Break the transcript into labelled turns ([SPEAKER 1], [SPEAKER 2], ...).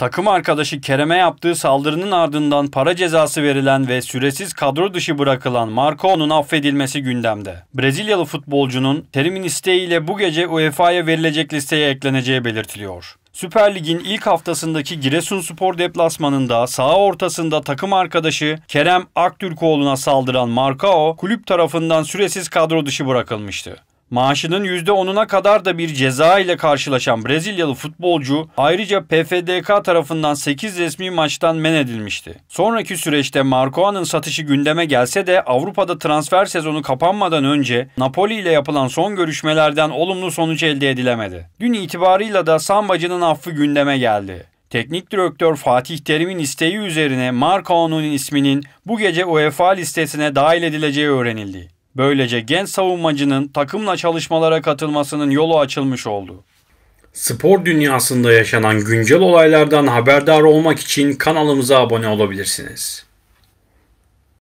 [SPEAKER 1] takım arkadaşı Kerem'e yaptığı saldırının ardından para cezası verilen ve süresiz kadro dışı bırakılan Marco'nun affedilmesi gündemde. Brezilyalı futbolcunun Terim'in isteğiyle bu gece UEFA'ya verilecek listeye ekleneceği belirtiliyor. Süper Lig'in ilk haftasındaki Giresunspor deplasmanında sağ ortasında takım arkadaşı Kerem Aktürkoğlu'na saldıran Marcao kulüp tarafından süresiz kadro dışı bırakılmıştı. Maaşının %10'una kadar da bir ceza ile karşılaşan Brezilyalı futbolcu ayrıca PFDK tarafından 8 resmi maçtan men edilmişti. Sonraki süreçte Marcoa'nın satışı gündeme gelse de Avrupa'da transfer sezonu kapanmadan önce Napoli ile yapılan son görüşmelerden olumlu sonuç elde edilemedi. Dün itibarıyla da Sambacı'nın affı gündeme geldi. Teknik direktör Fatih Terim'in isteği üzerine Marcao'nun isminin bu gece UEFA listesine dahil edileceği öğrenildi. Böylece genç savunmacının takımla çalışmalara katılmasının yolu açılmış oldu. Spor dünyasında yaşanan güncel olaylardan haberdar olmak için kanalımıza abone olabilirsiniz.